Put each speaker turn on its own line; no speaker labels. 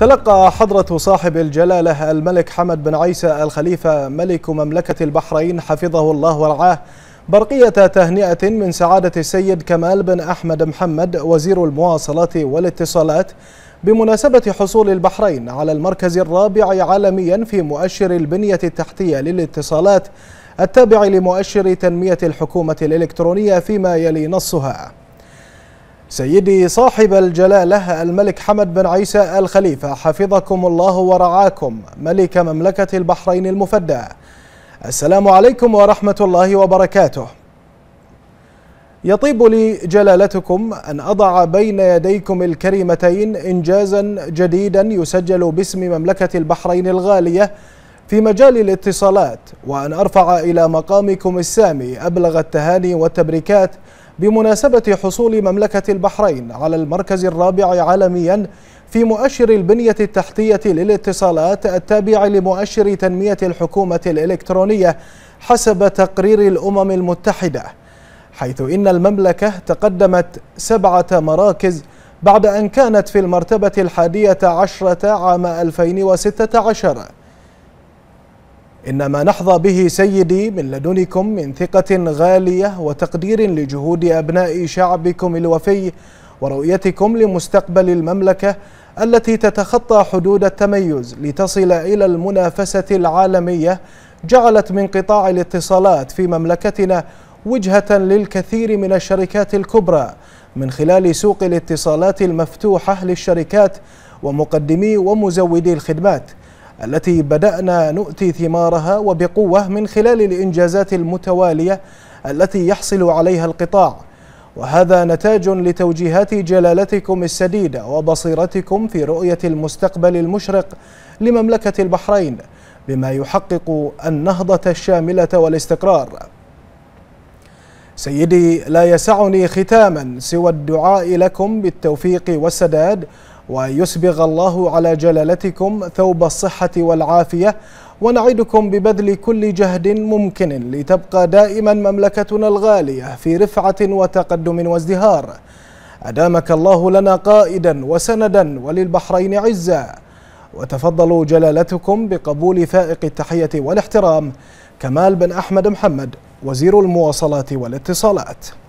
تلقى حضرة صاحب الجلالة الملك حمد بن عيسى الخليفة ملك مملكة البحرين حفظه الله ورعاه برقية تهنئة من سعادة السيد كمال بن أحمد محمد وزير المواصلات والاتصالات بمناسبة حصول البحرين على المركز الرابع عالميا في مؤشر البنية التحتية للاتصالات التابع لمؤشر تنمية الحكومة الإلكترونية فيما يلي نصها سيدي صاحب الجلالة الملك حمد بن عيسى الخليفة حفظكم الله ورعاكم ملك مملكة البحرين المفدى السلام عليكم ورحمة الله وبركاته يطيب لي جلالتكم أن أضع بين يديكم الكريمتين إنجازا جديدا يسجل باسم مملكة البحرين الغالية في مجال الاتصالات وأن أرفع إلى مقامكم السامي أبلغ التهاني والتبريكات بمناسبة حصول مملكة البحرين على المركز الرابع عالميا في مؤشر البنية التحتية للاتصالات التابع لمؤشر تنمية الحكومة الإلكترونية حسب تقرير الأمم المتحدة حيث إن المملكة تقدمت سبعة مراكز بعد أن كانت في المرتبة الحادية عشرة عام 2016 إن ما نحظى به سيدي من لدنكم من ثقة غالية وتقدير لجهود أبناء شعبكم الوفي ورؤيتكم لمستقبل المملكة التي تتخطى حدود التميز لتصل إلى المنافسة العالمية جعلت من قطاع الاتصالات في مملكتنا وجهة للكثير من الشركات الكبرى من خلال سوق الاتصالات المفتوحة للشركات ومقدمي ومزودي الخدمات التي بدأنا نؤتي ثمارها وبقوة من خلال الإنجازات المتوالية التي يحصل عليها القطاع وهذا نتاج لتوجيهات جلالتكم السديدة وبصيرتكم في رؤية المستقبل المشرق لمملكة البحرين بما يحقق النهضة الشاملة والاستقرار سيدي لا يسعني ختاما سوى الدعاء لكم بالتوفيق والسداد ويسبغ الله على جلالتكم ثوب الصحة والعافية ونعدكم ببذل كل جهد ممكن لتبقى دائما مملكتنا الغالية في رفعة وتقدم وازدهار أدامك الله لنا قائدا وسندا وللبحرين عزا وتفضلوا جلالتكم بقبول فائق التحية والاحترام كمال بن أحمد محمد وزير المواصلات والاتصالات